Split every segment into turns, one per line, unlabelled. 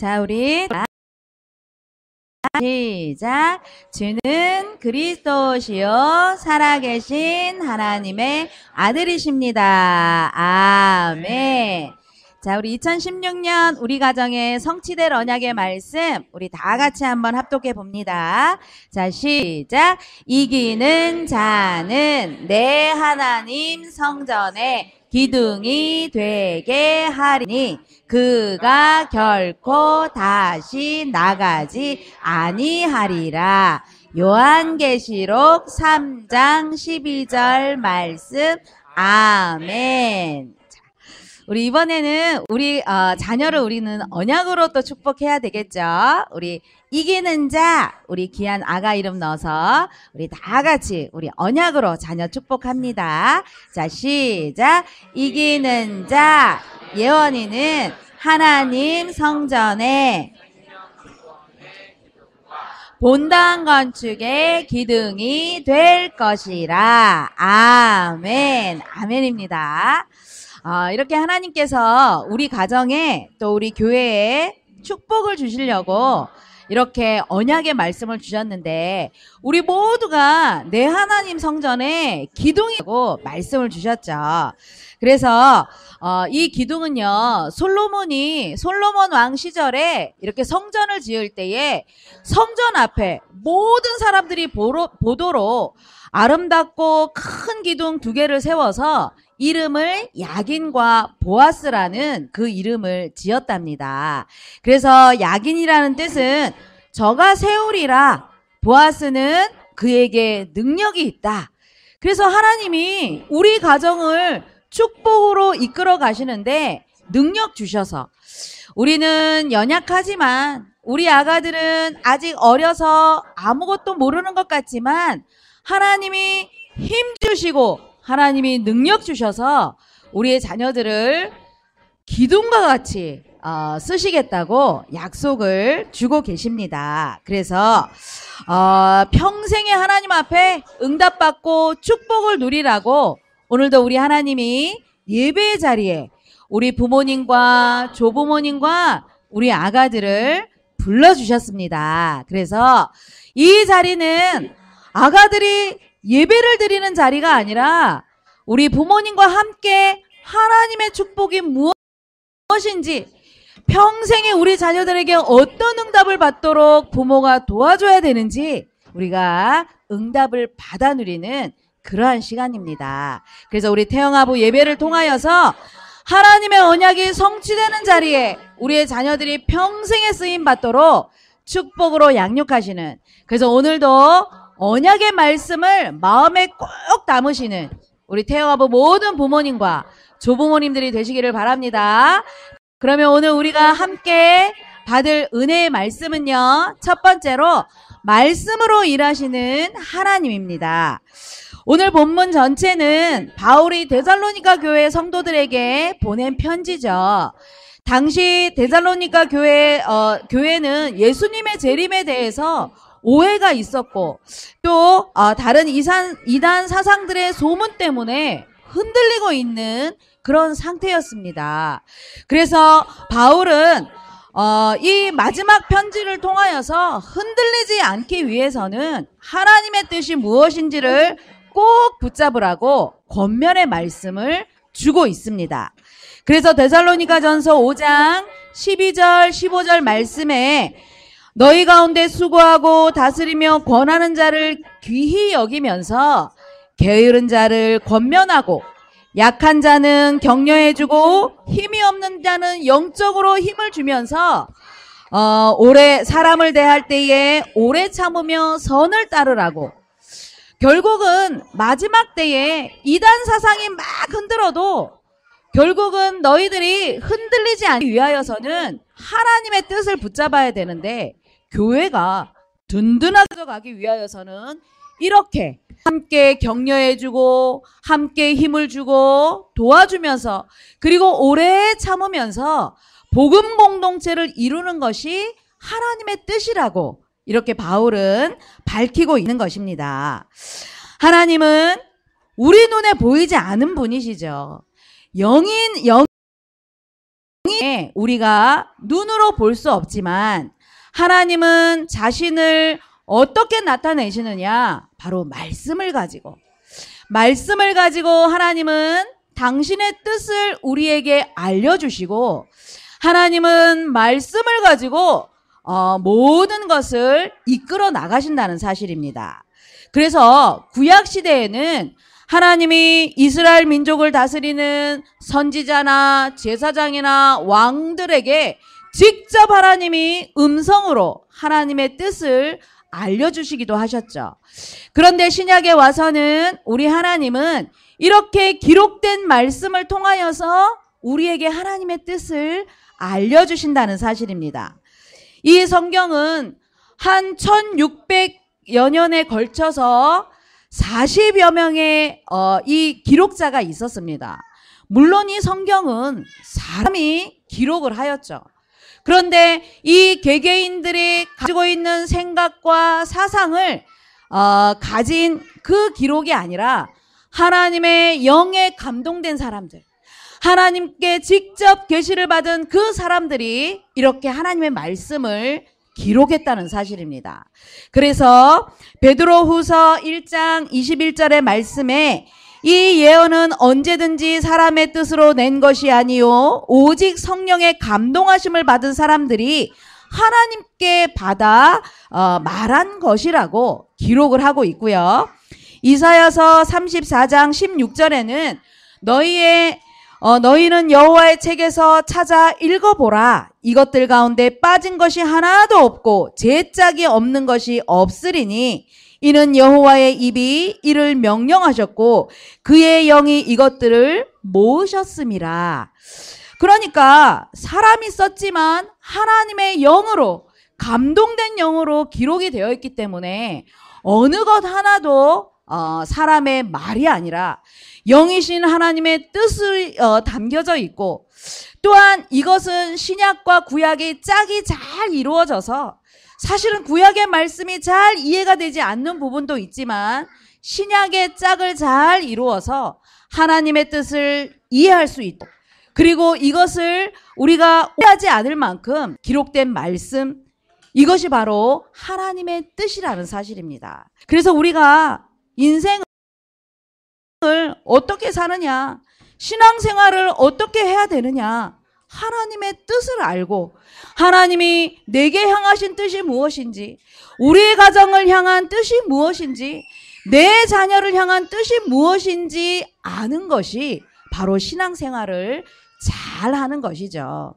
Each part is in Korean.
자, 우리 시작. 주는 그리스도시요 살아계신 하나님의 아들이십니다. 아멘. 자, 우리 2016년 우리 가정의 성취될 언약의 말씀, 우리 다 같이 한번 합독해 봅니다. 자, 시작. 이기는 자는 내 하나님 성전에 기둥이 되게 하리니 그가 결코 다시 나가지 아니하리라. 요한계시록 3장 12절 말씀. 아멘. 우리 이번에는 우리 어, 자녀를 우리는 언약으로 또 축복해야 되겠죠. 우리 이기는 자, 우리 귀한 아가 이름 넣어서 우리 다 같이 우리 언약으로 자녀 축복합니다. 자, 시작. 이기는 자, 예원이는 하나님 성전에 본당 건축의 기둥이 될 것이라. 아멘. 아멘입니다. 어, 이렇게 하나님께서 우리 가정에 또 우리 교회에 축복을 주시려고 이렇게 언약의 말씀을 주셨는데 우리 모두가 내 하나님 성전에 기둥이라고 말씀을 주셨죠. 그래서 어, 이 기둥은요 솔로몬이 솔로몬 왕 시절에 이렇게 성전을 지을 때에 성전 앞에 모든 사람들이 보로, 보도록 아름답고 큰 기둥 두 개를 세워서 이름을 야긴과 보아스라는 그 이름을 지었답니다. 그래서 야긴이라는 뜻은 저가 세우리라 보아스는 그에게 능력이 있다. 그래서 하나님이 우리 가정을 축복으로 이끌어 가시는데 능력 주셔서 우리는 연약하지만 우리 아가들은 아직 어려서 아무것도 모르는 것 같지만 하나님이 힘 주시고 하나님이 능력 주셔서 우리의 자녀들을 기둥과 같이 어, 쓰시겠다고 약속을 주고 계십니다. 그래서 어, 평생에 하나님 앞에 응답받고 축복을 누리라고 오늘도 우리 하나님이 예배 자리에 우리 부모님과 조부모님과 우리 아가들을 불러주셨습니다. 그래서 이 자리는 아가들이 예배를 드리는 자리가 아니라 우리 부모님과 함께 하나님의 축복이 무엇인지 평생에 우리 자녀들에게 어떤 응답을 받도록 부모가 도와줘야 되는지 우리가 응답을 받아 누리는 그러한 시간입니다. 그래서 우리 태영아부 예배를 통하여서 하나님의 언약이 성취되는 자리에 우리의 자녀들이 평생에 쓰임 받도록 축복으로 양육하시는 그래서 오늘도 언약의 말씀을 마음에 꼭 담으시는 우리 태영아부 모든 부모님과 조부모님들이 되시기를 바랍니다. 그러면 오늘 우리가 함께 받을 은혜의 말씀은요. 첫 번째로 말씀으로 일하시는 하나님입니다. 오늘 본문 전체는 바울이 데살로니가 교회 성도들에게 보낸 편지죠. 당시 데살로니가 교회 어, 교회는 예수님의 재림에 대해서 오해가 있었고 또 어, 다른 이산, 이단 사상들의 소문 때문에 흔들리고 있는 그런 상태였습니다. 그래서 바울은 어, 이 마지막 편지를 통하여서 흔들리지 않기 위해서는 하나님의 뜻이 무엇인지를 꼭 붙잡으라고 권면의 말씀을 주고 있습니다. 그래서 데살로니가전서 5장 12절 15절 말씀에 너희 가운데 수고하고 다스리며 권하는 자를 귀히 여기면서 게으른 자를 권면하고 약한 자는 격려해주고 힘이 없는 자는 영적으로 힘을 주면서 어, 오래 사람을 대할 때에 오래 참으며 선을 따르라고 결국은 마지막 때에 이단 사상이 막 흔들어도 결국은 너희들이 흔들리지 않기 위하여서는 하나님의 뜻을 붙잡아야 되는데 교회가 든든하게 가기 위하여서는 이렇게 함께 격려해주고 함께 힘을 주고 도와주면서 그리고 오래 참으면서 복음 공동체를 이루는 것이 하나님의 뜻이라고 이렇게 바울은 밝히고 있는 것입니다. 하나님은 우리 눈에 보이지 않은 분이시죠. 영인 영이 우리가 눈으로 볼 수 없지만 하나님은 자신을 어떻게 나타내시느냐? 바로 말씀을 가지고. 말씀을 가지고 하나님은 당신의 뜻을 우리에게 알려주시고, 하나님은 말씀을 가지고 어, 모든 것을 이끌어 나가신다는 사실입니다. 그래서 구약 시대에는 하나님이 이스라엘 민족을 다스리는 선지자나 제사장이나 왕들에게 직접 하나님이 음성으로 하나님의 뜻을 알려주시기도 하셨죠. 그런데 신약에 와서는 우리 하나님은 이렇게 기록된 말씀을 통하여서 우리에게 하나님의 뜻을 알려주신다는 사실입니다. 이 성경은 한 1600여 년에 걸쳐서 40여 명의 어, 이 기록자가 있었습니다. 물론 이 성경은 사람이 기록을 하였죠. 그런데 이 개개인들이 가지고 있는 생각과 사상을 어, 가진 그 기록이 아니라 하나님의 영에 감동된 사람들, 하나님께 직접 계시를 받은 그 사람들이 이렇게 하나님의 말씀을 기록했다는 사실입니다. 그래서 베드로후서 1장 21절의 말씀에 이 예언은 언제든지 사람의 뜻으로 낸 것이 아니요 오직 성령의 감동하심을 받은 사람들이 하나님께 받아 어, 말한 것이라고 기록을 하고 있고요. 이사여서 34장 16절에는 너희의 어, 너희는 여호와의 책에서 찾아 읽어보라. 이것들 가운데 빠진 것이 하나도 없고 제짝이 없는 것이 없으리니 이는 여호와의 입이 이를 명령하셨고 그의 영이 이것들을 모으셨음이라. 그러니까 사람이 썼지만 하나님의 영으로 감동된 영으로 기록이 되어 있기 때문에 어느 것 하나도 어, 사람의 말이 아니라 영이신 하나님의 뜻을 어, 담겨져 있고 또한 이것은 신약과 구약의 짝이 잘 이루어져서 사실은 구약의 말씀이 잘 이해가 되지 않는 부분도 있지만 신약의 짝을 잘 이루어서 하나님의 뜻을 이해할 수 있고 그리고 이것을 우리가 오해하지 않을 만큼 기록된 말씀 이것이 바로 하나님의 뜻이라는 사실입니다. 그래서 우리가 인생 을을 어떻게 사느냐, 신앙생활을 어떻게 해야 되느냐, 하나님의 뜻을 알고 하나님이 내게 향하신 뜻이 무엇인지, 우리의 가정을 향한 뜻이 무엇인지, 내 자녀를 향한 뜻이 무엇인지 아는 것이 바로 신앙생활을 잘 하는 것이죠.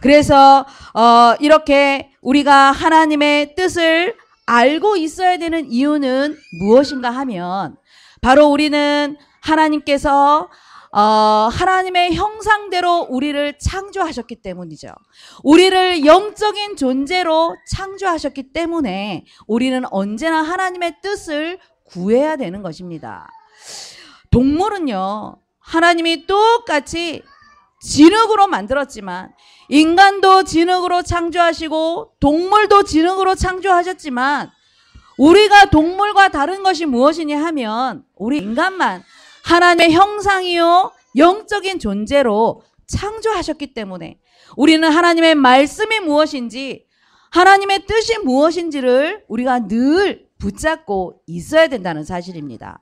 그래서 어, 이렇게 우리가 하나님의 뜻을 알고 있어야 되는 이유는 무엇인가 하면 바로 우리는 하나님께서 어, 하나님의 형상대로 우리를 창조하셨기 때문이죠. 우리를 영적인 존재로 창조하셨기 때문에 우리는 언제나 하나님의 뜻을 구해야 되는 것입니다. 동물은요, 하나님이 똑같이 진흙으로 만들었지만, 인간도 진흙으로 창조하시고, 동물도 진흙으로 창조하셨지만, 우리가 동물과 다른 것이 무엇이냐 하면 우리 인간만 하나님의 형상이요 영적인 존재로 창조하셨기 때문에 우리는 하나님의 말씀이 무엇인지 하나님의 뜻이 무엇인지를 우리가 늘 붙잡고 있어야 된다는 사실입니다.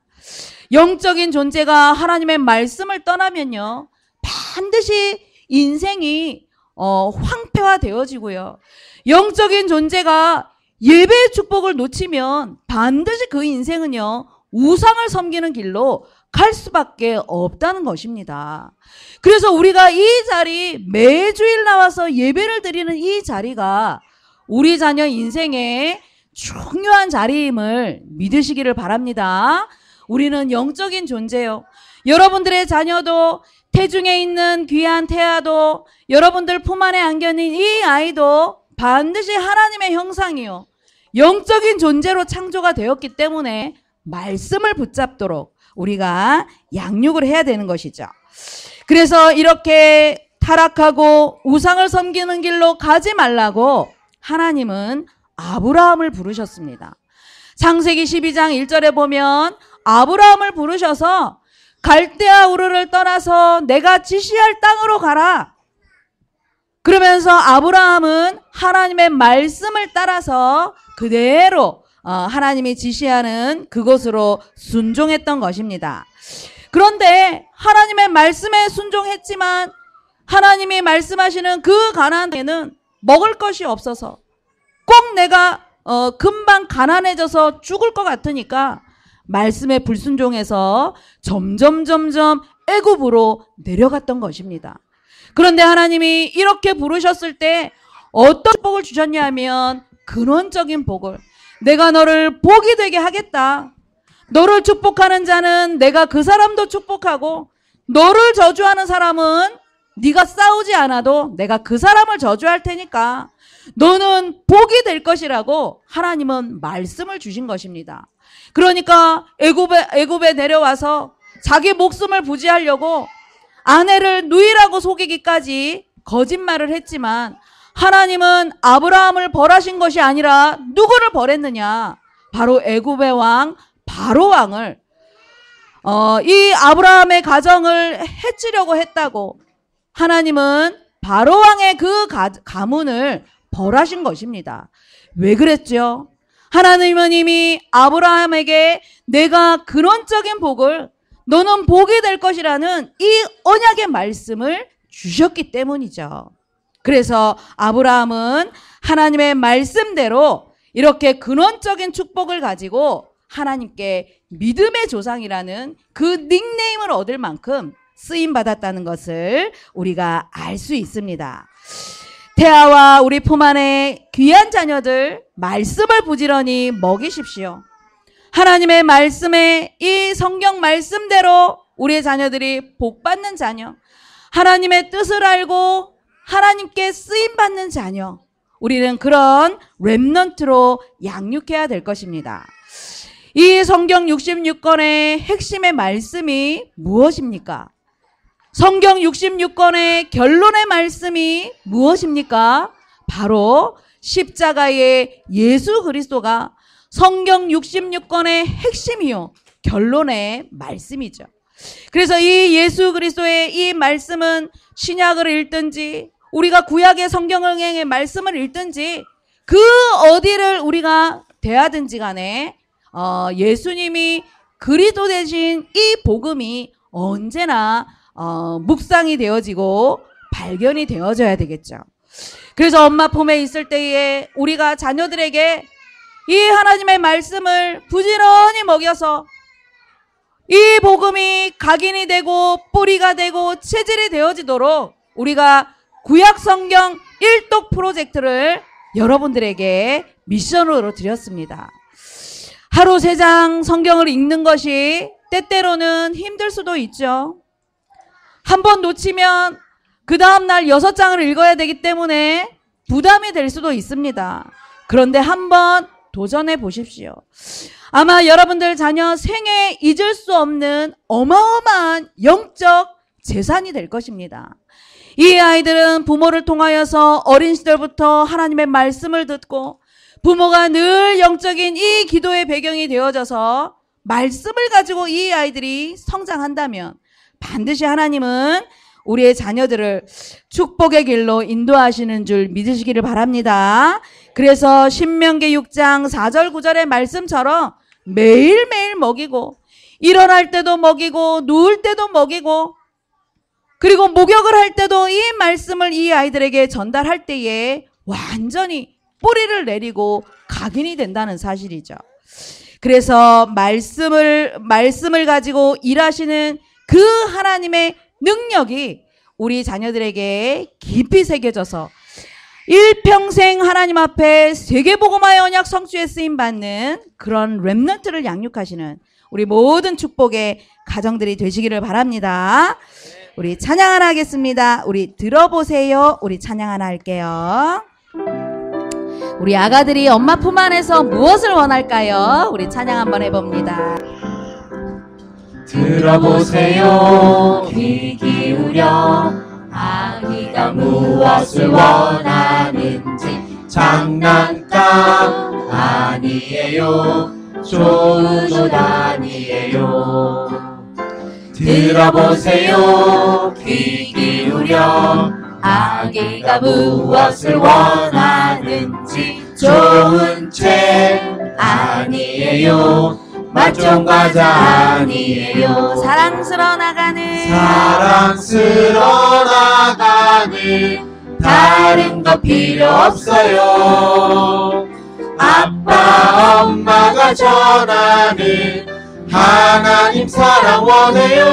영적인 존재가 하나님의 말씀을 떠나면요. 반드시 인생이 어, 황폐화되어지고요. 영적인 존재가 예배의 축복을 놓치면 반드시 그 인생은요. 우상을 섬기는 길로 갈 수밖에 없다는 것입니다. 그래서 우리가 이 자리 매주일 나와서 예배를 드리는 이 자리가 우리 자녀 인생의 중요한 자리임을 믿으시기를 바랍니다. 우리는 영적인 존재요. 여러분들의 자녀도 태중에 있는 귀한 태아도 여러분들 품 안에 안겨낸 이 아이도 반드시 하나님의 형상이요. 영적인 존재로 창조가 되었기 때문에 말씀을 붙잡도록 우리가 양육을 해야 되는 것이죠. 그래서 이렇게 타락하고 우상을 섬기는 길로 가지 말라고 하나님은 아브라함을 부르셨습니다. 창세기 12장 1절에 보면 아브라함을 부르셔서 갈대아 우르를 떠나서 내가 지시할 땅으로 가라. 그러면서 아브라함은 하나님의 말씀을 따라서 그대로 어, 하나님이 지시하는 그곳으로 순종했던 것입니다. 그런데 하나님의 말씀에 순종했지만 하나님이 말씀하시는 그 가난에는 먹을 것이 없어서 꼭 내가 어, 금방 가난해져서 죽을 것 같으니까 말씀에 불순종해서 점점 점점 애굽으로 내려갔던 것입니다. 그런데 하나님이 이렇게 부르셨을 때 어떤 복을 주셨냐면 근원적인 복을 내가 너를 복이 되게 하겠다. 너를 축복하는 자는 내가 그 사람도 축복하고 너를 저주하는 사람은 네가 싸우지 않아도 내가 그 사람을 저주할 테니까 너는 복이 될 것이라고 하나님은 말씀을 주신 것입니다. 그러니까 애굽에 애굽에 내려와서 자기 목숨을 부지하려고 아내를 누이라고 속이기까지 거짓말을 했지만 하나님은 아브라함을 벌하신 것이 아니라 누구를 벌했느냐? 바로 애굽의 왕 바로 왕을 어, 이 아브라함의 가정을 해치려고 했다고 하나님은 바로 왕의 그 가, 가문을 벌하신 것입니다. 왜 그랬죠? 하나님은 이미 아브라함에게 내가 근원적인 복을 너는 보게 될 것이라는 이 언약의 말씀을 주셨기 때문이죠. 그래서 아브라함은 하나님의 말씀대로 이렇게 근원적인 축복을 가지고 하나님께 믿음의 조상이라는 그 닉네임을 얻을 만큼 쓰임 받았다는 것을 우리가 알 수 있습니다. 태아와 우리 품 안에 귀한 자녀들 말씀을 부지런히 먹이십시오. 하나님의 말씀에 이 성경 말씀대로 우리의 자녀들이 복받는 자녀, 하나님의 뜻을 알고 하나님께 쓰임받는 자녀, 우리는 그런 랩넌트로 양육해야 될 것입니다. 이 성경 66권의 핵심의 말씀이 무엇입니까? 성경 66권의 결론의 말씀이 무엇입니까? 바로 십자가의 예수 그리스도가 성경 66권의 핵심이요. 결론의 말씀이죠. 그래서 이 예수 그리스도의 이 말씀은 신약을 읽든지 우리가 구약의 성경의 말씀을 읽든지 그 어디를 우리가 대하든지 간에 어, 예수님이 그리스도 대신 이 복음이 언제나 어, 묵상이 되어지고 발견이 되어져야 되겠죠. 그래서 엄마 품에 있을 때에 우리가 자녀들에게 이 하나님의 말씀을 부지런히 먹여서 이 복음이 각인이 되고 뿌리가 되고 체질이 되어지도록 우리가 구약 성경 1독 프로젝트를 여러분들에게 미션으로 드렸습니다. 하루 세 장 성경을 읽는 것이 때때로는 힘들 수도 있죠. 한 번 놓치면 그 다음날 여섯 장을 읽어야 되기 때문에 부담이 될 수도 있습니다. 그런데 한번 도전해 보십시오. 아마 여러분들 자녀 생애 잊을 수 없는 어마어마한 영적 재산이 될 것입니다. 이 아이들은 부모를 통하여서 어린 시절부터 하나님의 말씀을 듣고 부모가 늘 영적인 이 기도의 배경이 되어져서 말씀을 가지고 이 아이들이 성장한다면 반드시 하나님은 우리의 자녀들을 축복의 길로 인도하시는 줄 믿으시기를 바랍니다. 그래서 신명기 6장 4절 9절의 말씀처럼 매일매일 먹이고 일어날 때도 먹이고 누울 때도 먹이고 그리고 목욕을 할 때도 이 말씀을 이 아이들에게 전달할 때에 완전히 뿌리를 내리고 각인이 된다는 사실이죠. 그래서 말씀을 말씀을 가지고 일하시는 그 하나님의 능력이 우리 자녀들에게 깊이 새겨져서 일평생 하나님 앞에 세계복음화의 언약 성취에 쓰임 받는 그런 렘넌트를 양육하시는 우리 모든 축복의 가정들이 되시기를 바랍니다. 우리 찬양 하나 하겠습니다. 우리 들어보세요. 우리 찬양 하나 할게요. 우리 아가들이 엄마 품 안에서 무엇을 원할까요? 우리 찬양 한번 해봅니다. 들어보세요 귀 기울여 아기가 무엇을 원하는지 장난감 아니에요
조조
아니에요 들어보세요 귀 기울여 아기가 무엇을 원하는지 좋은 책 아니에요 맛좋 과자 아니에요 사랑스러 나가는 사랑스러 나가는 다른 거 필요 없어요 아빠 엄마가 전하는 하나님 사랑 원해요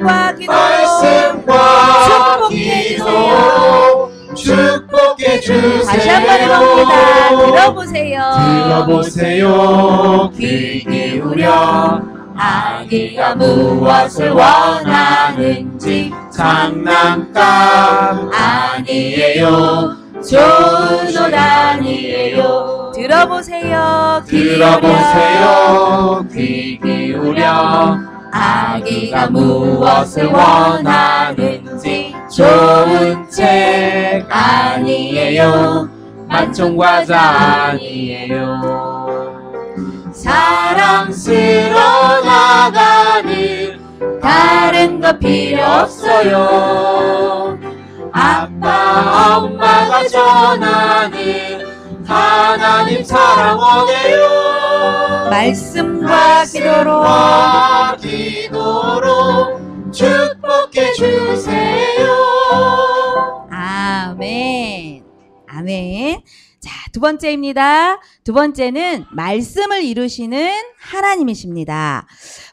말씀과 기도 말씀과 기도 축 깨닫 주세요. 다시 한번 해봅니다. 들어보세요. 들어보세요. 귀 기울여. 아기가 무엇을 원하는지 장난감 아니에요. 좋은 옷 아니에요. 들어보세요. 들어보세요. 귀 기울여. 아기가 무엇을 원하는지 좋은 책
아니에요.
만총 과자 아니에요. 사랑스러 나가는 다른 거 필요 없어요. 아빠, 엄마가 전하는 하나님 사랑원해요. 말씀과 기도로, 기도로 축복해 주세요. 두 번째입니다. 두 번째는 말씀을 이루시는 하나님이십니다.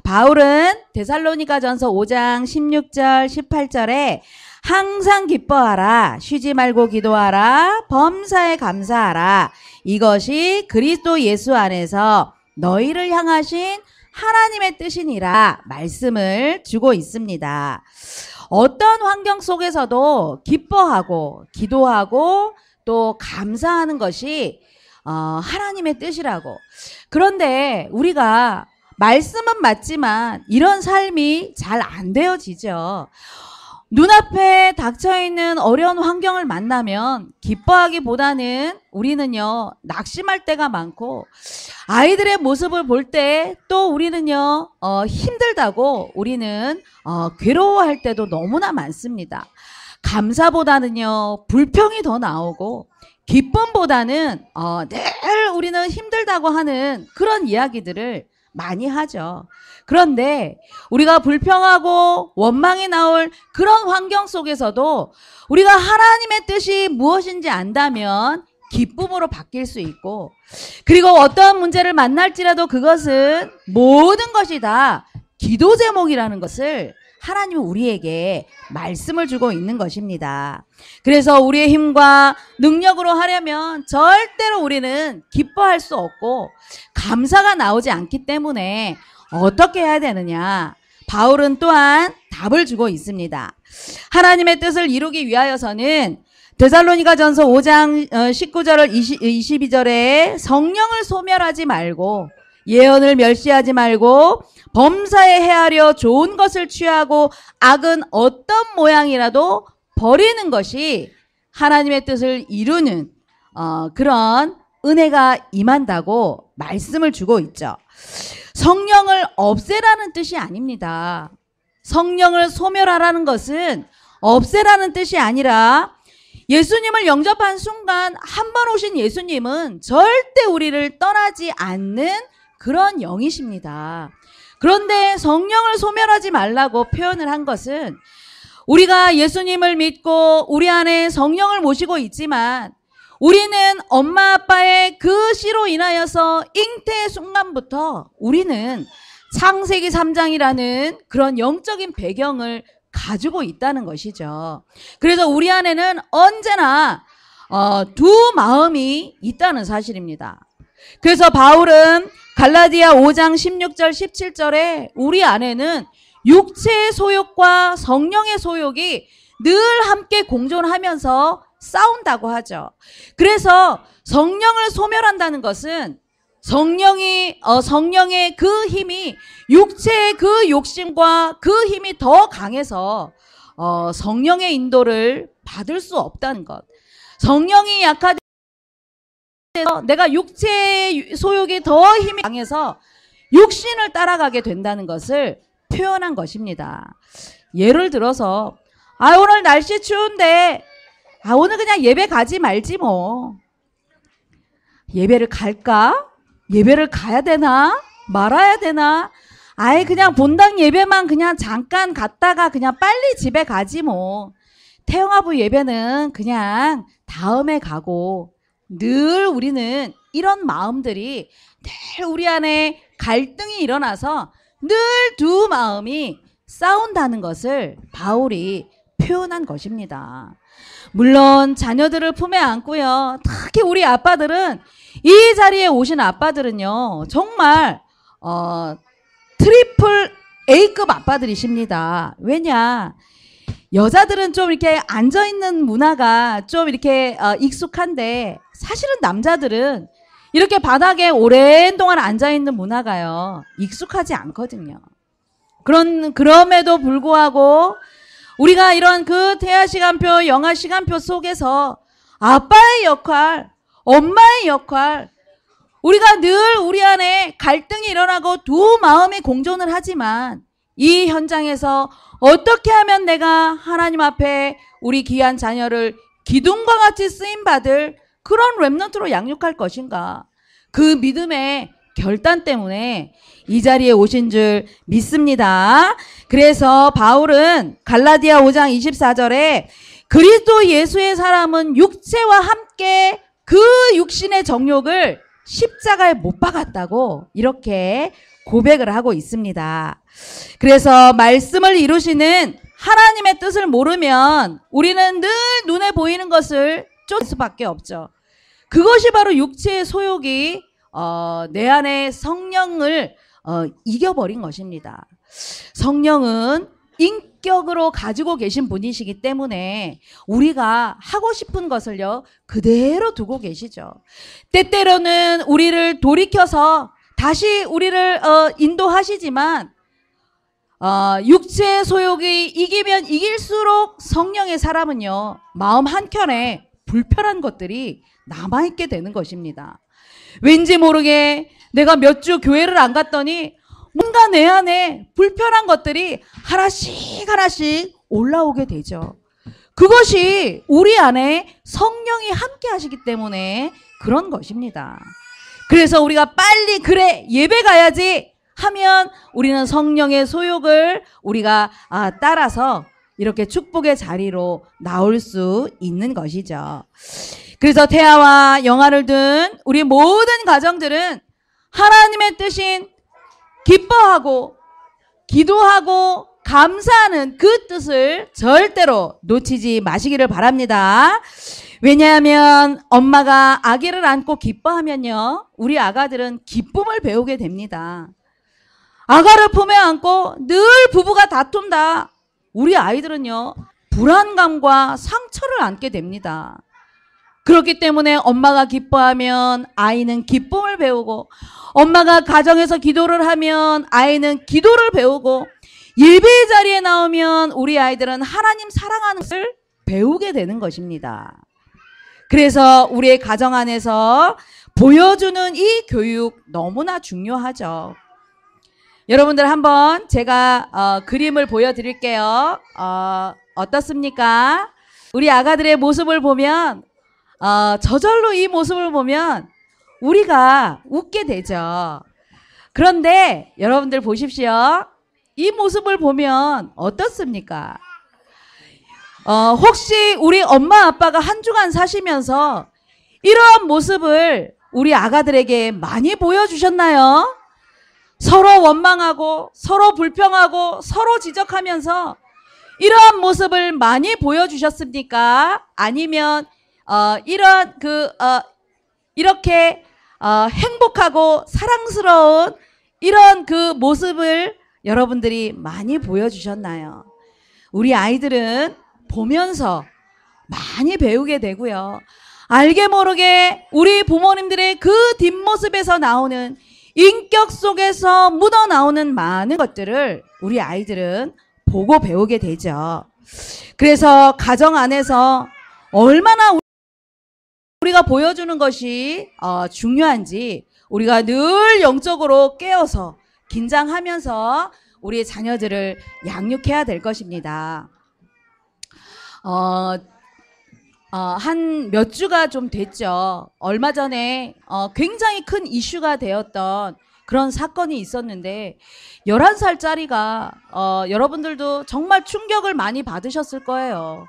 바울은 데살로니가 전서 5장 16절, 18절에 항상 기뻐하라, 쉬지 말고 기도하라, 범사에 감사하라. 이것이 그리스도 예수 안에서 너희를 향하신 하나님의 뜻이니라 말씀을 주고 있습니다. 어떤 환경 속에서도 기뻐하고 기도하고 또 감사하는 것이 어, 하나님의 뜻이라고. 그런데 우리가 말씀은 맞지만 이런 삶이 잘 안 되어지죠. 눈앞에 닥쳐있는 어려운 환경을 만나면 기뻐하기보다는 우리는요, 낙심할 때가 많고, 아이들의 모습을 볼 때 또 우리는요, 어, 힘들다고 우리는 어, 괴로워할 때도 너무나 많습니다. 감사보다는요, 불평이 더 나오고, 기쁨보다는 어, 늘 우리는 힘들다고 하는 그런 이야기들을 많이 하죠. 그런데 우리가 불평하고 원망이 나올 그런 환경 속에서도 우리가 하나님의 뜻이 무엇인지 안다면 기쁨으로 바뀔 수 있고 그리고 어떠 문제를 만날지라도 그것은 모든 것이 다 기도 제목이라는 것을 하나님은 우리에게 말씀을 주고 있는 것입니다. 그래서 우리의 힘과 능력으로 하려면 절대로 우리는 기뻐할 수 없고 감사가 나오지 않기 때문에 어떻게 해야 되느냐. 바울은 또한 답을 주고 있습니다. 하나님의 뜻을 이루기 위하여서는 데살로니가 전서 5장 19절을 20, 22절에 성령을 소멸하지 말고 예언을 멸시하지 말고 범사에 헤아려 좋은 것을 취하고 악은 어떤 모양이라도 버리는 것이 하나님의 뜻을 이루는 어, 그런 은혜가 임한다고 말씀을 주고 있죠. 성령을 없애라는 뜻이 아닙니다. 성령을 소멸하라는 것은 없애라는 뜻이 아니라 예수님을 영접한 순간 한번 오신 예수님은 절대 우리를 떠나지 않는 그런 영이십니다. 그런데 성령을 소멸하지 말라고 표현을 한 것은 우리가 예수님을 믿고 우리 안에 성령을 모시고 있지만 우리는 엄마 아빠의 그 씨로 인하여서 잉태 순간부터 우리는 창세기 3장이라는 그런 영적인 배경을 가지고 있다는 것이죠. 그래서 우리 안에는 언제나 어, 두 마음이 있다는 사실입니다. 그래서 바울은 갈라디아 5장 16절 17절에 우리 안에는 육체의 소욕과 성령의 소욕이 늘 함께 공존하면서 싸운다고 하죠. 그래서 성령을 소멸한다는 것은 성령이 어, 성령의 그 힘이 육체의 그 욕심과 그 힘이 더 강해서 어, 성령의 인도를 받을 수 없다는 것. 성령이 약하다. 내가 육체의 소욕이 더 힘이 강해서 육신을 따라가게 된다는 것을 표현한 것입니다. 예를 들어서 아 오늘 날씨 추운데 아 오늘 그냥 예배 가지 말지 뭐 예배를 갈까? 예배를 가야 되나? 말아야 되나? 아예 그냥 본당 예배만 그냥 잠깐 갔다가 그냥 빨리 집에 가지 뭐 태영아부 예배는 그냥 다음에 가고 늘 우리는 이런 마음들이 늘 우리 안에 갈등이 일어나서 늘 두 마음이 싸운다는 것을 바울이 표현한 것입니다. 물론 자녀들을 품에 안고요. 특히 우리 아빠들은 이 자리에 오신 아빠들은요. 정말 어 트리플 A급 아빠들이십니다. 왜냐? 여자들은 좀 이렇게 앉아 있는 문화가 좀 이렇게 어, 익숙한데 사실은 남자들은 이렇게 바닥에 오랜 동안 앉아 있는 문화가요 익숙하지 않거든요. 그런 그럼에도 불구하고 우리가 이런 그 태아 시간표, 영아 시간표 속에서 아빠의 역할, 엄마의 역할, 우리가 늘 우리 안에 갈등이 일어나고 두 마음이 공존을 하지만 이 현장에서 어떻게 하면 내가 하나님 앞에 우리 귀한 자녀를 기둥과 같이 쓰임 받을 그런 랩런트로 양육할 것인가? 그 믿음의 결단 때문에 이 자리에 오신 줄 믿습니다. 그래서 바울은 갈라디아 5장 24절에 그리스도 예수의 사람은 육체와 함께 그 육신의 정욕을 십자가에 못 박았다고 이렇게 고백을 하고 있습니다. 그래서 말씀을 이루시는 하나님의 뜻을 모르면 우리는 늘 눈에 보이는 것을 쫓을 수밖에 없죠. 그것이 바로 육체의 소욕이 어, 내 안에 성령을 어, 이겨버린 것입니다. 성령은 인격으로 가지고 계신 분이시기 때문에 우리가 하고 싶은 것을요 그대로 두고 계시죠. 때때로는 우리를 돌이켜서 다시 우리를 어, 인도하시지만 어, 육체의 소욕이 이기면 이길수록 성령의 사람은요, 마음 한켠에 불편한 것들이 남아있게 되는 것입니다. 왠지 모르게 내가 몇 주 교회를 안 갔더니 뭔가 내 안에 불편한 것들이 하나씩 하나씩 올라오게 되죠. 그것이 우리 안에 성령이 함께 하시기 때문에 그런 것입니다. 그래서 우리가 빨리 그래 예배 가야지 하면 우리는 성령의 소욕을 우리가 아, 따라서 이렇게 축복의 자리로 나올 수 있는 것이죠. 그래서 태아와 영아를 둔 우리 모든 가정들은 하나님의 뜻인 기뻐하고 기도하고 감사하는 그 뜻을 절대로 놓치지 마시기를 바랍니다. 왜냐하면 엄마가 아기를 안고 기뻐하면요. 우리 아가들은 기쁨을 배우게 됩니다. 아가를 품에 안고 늘 부부가 다툰다. 우리 아이들은요, 불안감과 상처를 안게 됩니다. 그렇기 때문에 엄마가 기뻐하면 아이는 기쁨을 배우고, 엄마가 가정에서 기도를 하면 아이는 기도를 배우고, 예배의 자리에 나오면 우리 아이들은 하나님 사랑하는 것을 배우게 되는 것입니다. 그래서 우리의 가정 안에서 보여주는 이 교육 너무나 중요하죠. 여러분들 한번 제가 어, 그림을 보여드릴게요. 어, 어떻습니까? 우리 아가들의 모습을 보면 어, 저절로 이 모습을 보면 우리가 웃게 되죠. 그런데 여러분들 보십시오. 이 모습을 보면 어떻습니까? 어, 혹시 우리 엄마 아빠가 한 주간 사시면서 이러한 모습을 우리 아가들에게 많이 보여주셨나요? 서로 원망하고 서로 불평하고 서로 지적하면서 이러한 모습을 많이 보여주셨습니까? 아니면 어, 이런 그 어, 이렇게 어, 행복하고 사랑스러운 이런 그 모습을 여러분들이 많이 보여주셨나요? 우리 아이들은 보면서 많이 배우게 되고요. 알게 모르게 우리 부모님들의 그 뒷모습에서 나오는 인격 속에서 묻어 나오는 많은 것들을 우리 아이들은 보고 배우게 되죠. 그래서 가정 안에서 얼마나 우리가 보여주는 것이 어, 중요한지 우리가 늘 영적으로 깨어서 긴장하면서 우리 자녀들을 양육해야 될 것입니다. 어, 어, 한 몇 주가 좀 됐죠. 얼마 전에 어, 굉장히 큰 이슈가 되었던 그런 사건이 있었는데 11살짜리가 어, 여러분들도 정말 충격을 많이 받으셨을 거예요.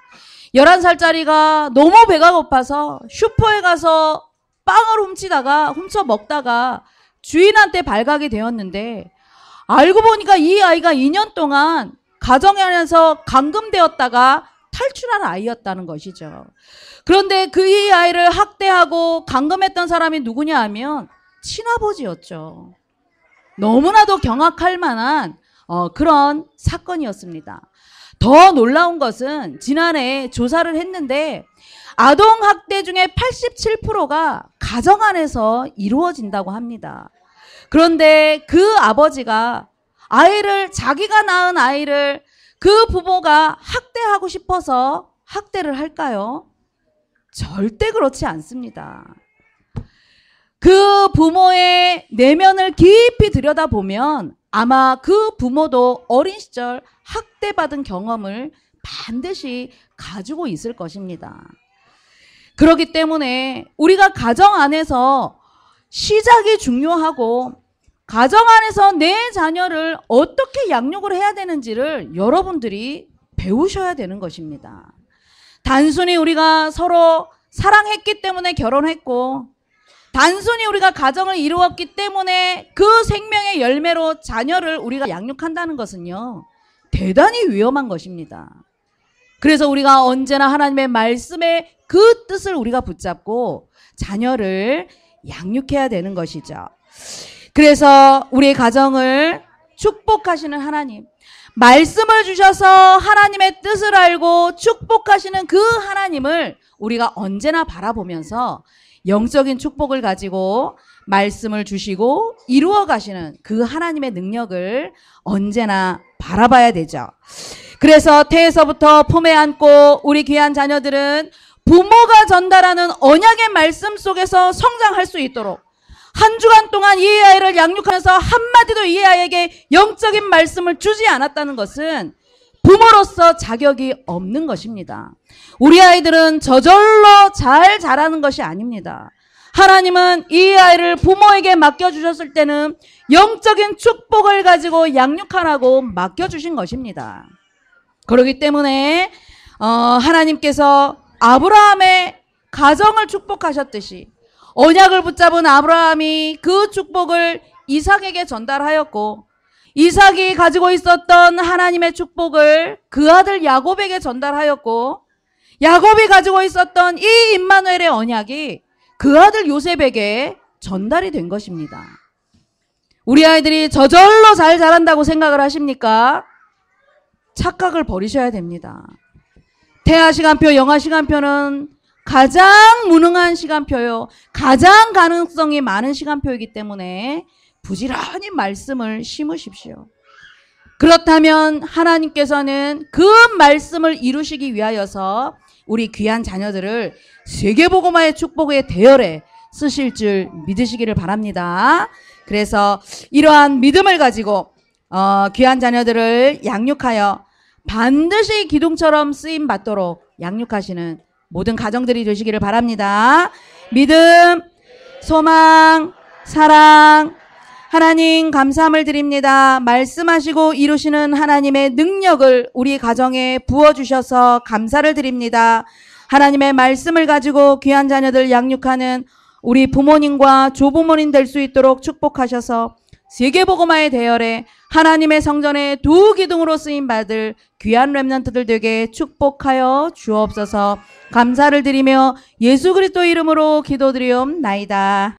11살짜리가 너무 배가 고파서 슈퍼에 가서 빵을 훔치다가 훔쳐 먹다가 주인한테 발각이 되었는데 알고 보니까 이 아이가 2년 동안 가정 안에서 감금되었다가 탈출한 아이였다는 것이죠. 그런데 그 이 아이를 학대하고 감금했던 사람이 누구냐 하면 친아버지였죠. 너무나도 경악할 만한 어, 그런 사건이었습니다. 더 놀라운 것은 지난해 조사를 했는데 아동학대 중에 87%가 가정 안에서 이루어진다고 합니다. 그런데 그 아버지가 아이를, 자기가 낳은 아이를 그 부모가 학대하고 싶어서 학대를 할까요? 절대 그렇지 않습니다. 그 부모의 내면을 깊이 들여다보면 아마 그 부모도 어린 시절 학대받은 경험을 반드시 가지고 있을 것입니다. 그렇기 때문에 우리가 가정 안에서 시작이 중요하고 가정 안에서 내 자녀를 어떻게 양육을 해야 되는지를 여러분들이 배우셔야 되는 것입니다. 단순히 우리가 서로 사랑했기 때문에 결혼했고, 단순히 우리가 가정을 이루었기 때문에 그 생명의 열매로 자녀를 우리가 양육한다는 것은요, 대단히 위험한 것입니다. 그래서 우리가 언제나 하나님의 말씀에 그 뜻을 우리가 붙잡고 자녀를 양육해야 되는 것이죠. 그래서 우리의 가정을 축복하시는 하나님. 말씀을 주셔서 하나님의 뜻을 알고 축복하시는 그 하나님을 우리가 언제나 바라보면서 영적인 축복을 가지고 말씀을 주시고 이루어 가시는 그 하나님의 능력을 언제나 바라봐야 되죠. 그래서 태에서부터 품에 안고 우리 귀한 자녀들은 부모가 전달하는 언약의 말씀 속에서 성장할 수 있도록 한 주간 동안 이 아이를 양육하면서 한마디도 이 아이에게 영적인 말씀을 주지 않았다는 것은 부모로서 자격이 없는 것입니다. 우리 아이들은 저절로 잘 자라는 것이 아닙니다. 하나님은 이 아이를 부모에게 맡겨주셨을 때는 영적인 축복을 가지고 양육하라고 맡겨주신 것입니다. 그러기 때문에 어, 하나님께서 아브라함의 가정을 축복하셨듯이 언약을 붙잡은 아브라함이 그 축복을 이삭에게 전달하였고 이삭이 가지고 있었던 하나님의 축복을 그 아들 야곱에게 전달하였고 야곱이 가지고 있었던 이 임마누엘의 언약이 그 아들 요셉에게 전달이 된 것입니다. 우리 아이들이 저절로 잘 자란다고 생각을 하십니까? 착각을 버리셔야 됩니다. 태아 시간표, 영아 시간표는 가장 무능한 시간표요. 가장 가능성이 많은 시간표이기 때문에 부지런히 말씀을 심으십시오. 그렇다면 하나님께서는 그 말씀을 이루시기 위하여서 우리 귀한 자녀들을 세계보고마의 축복의 대열에 쓰실 줄 믿으시기를 바랍니다. 그래서 이러한 믿음을 가지고 어, 귀한 자녀들을 양육하여 반드시 기둥처럼 쓰임 받도록 양육하시는 모든 가정들이 되시기를 바랍니다. 믿음, 소망, 사랑, 하나님 감사함을 드립니다. 말씀하시고 이루시는 하나님의 능력을 우리 가정에 부어주셔서 감사를 드립니다. 하나님의 말씀을 가지고 귀한 자녀들 양육하는 우리 부모님과 조부모님 될 수 있도록 축복하셔서 세계보고마의 대열에 하나님의 성전에 두 기둥으로 쓰임 받을 귀한 렘넌트들 되게 축복하여 주옵소서. 감사를 드리며 예수 그리스도 이름으로 기도드리옵나이다.